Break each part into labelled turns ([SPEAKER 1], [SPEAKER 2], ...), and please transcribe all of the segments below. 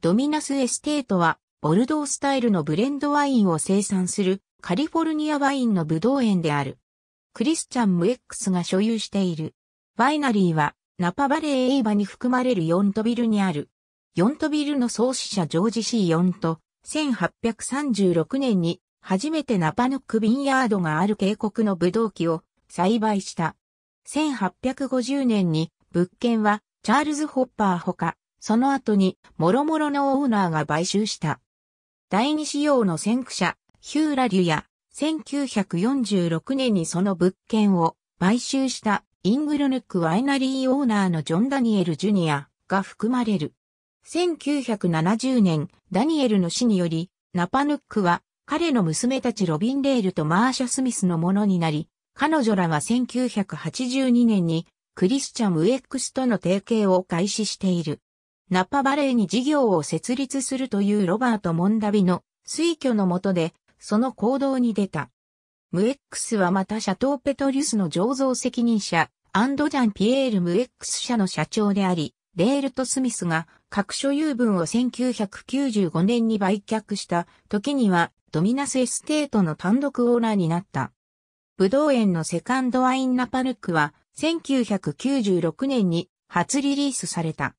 [SPEAKER 1] ドミナスエステートは、ボルドースタイルのブレンドワインを生産するカリフォルニアワインの武道園である。クリスチャン・ムエックスが所有している。ワイナリーは、ナパバレーエイバに含まれるヨントビルにある。ヨントビルの創始者ジョージ・シー・ヨンと、1836年に初めてナパノック・ビンヤードがある渓谷の武道器機を栽培した。1850年に物件はチャールズ・ホッパーほかその後に、諸々のオーナーが買収した。第二仕様の先駆者、ヒューラリュや、1946年にその物件を買収したイングルヌックワイナリーオーナーのジョン・ダニエル・ジュニアが含まれる。1970年、ダニエルの死により、ナパヌックは彼の娘たちロビン・レールとマーシャ・スミスのものになり、彼女らは1982年にクリスチャム・ウェックスとの提携を開始している。ナパバレーに事業を設立するというロバート・モンダビの推挙の下で、その行動に出た。ムエックスはまたシャトー・ペトリュスの醸造責任者、アンドジャン・ピエール・ムエックス社の社長であり、レールとスミスが各所有分を1995年に売却した時にはドミナスエステートの単独オーナーになった。ブドウ園のセカンドワインナパルクは1996年に初リリースされた。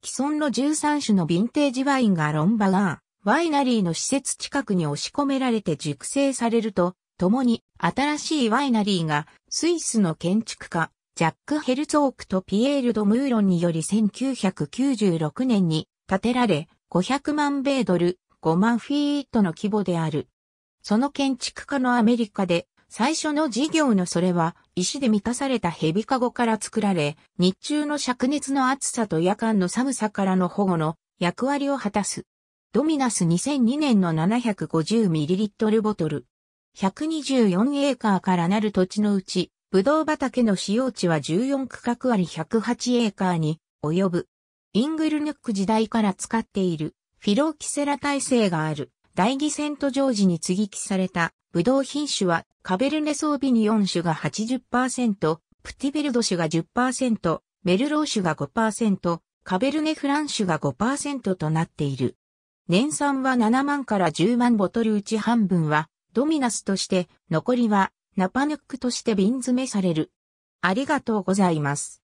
[SPEAKER 1] 既存の13種のヴィンテージワインがロンバガー、ワイナリーの施設近くに押し込められて熟成されると、共に新しいワイナリーがスイスの建築家、ジャック・ヘルツォークとピエール・ド・ムーロンにより1996年に建てられ、500万米ドル、5万フィートの規模である。その建築家のアメリカで最初の事業のそれは石で満たされた蛇かごから作られ、日中の灼熱の暑さと夜間の寒さからの保護の役割を果たす。ドミナス2002年の 750ml ボトル。124エーカーからなる土地のうち、ブドウ畑の使用地は14区画あり108エーカーに及ぶ。イングルヌック時代から使っているフィロキセラ体制がある。大義セントジョージに接ぎ木された、ブドウ品種は、カベルネソービニ4種が80%、プティベルド種が10%、メルロー種が5%、カベルネフラン種が5%となっている。年産は7万から10万ボトルうち半分は、ドミナスとして、残りは、ナパヌックとして瓶詰めされる。ありがとうございます。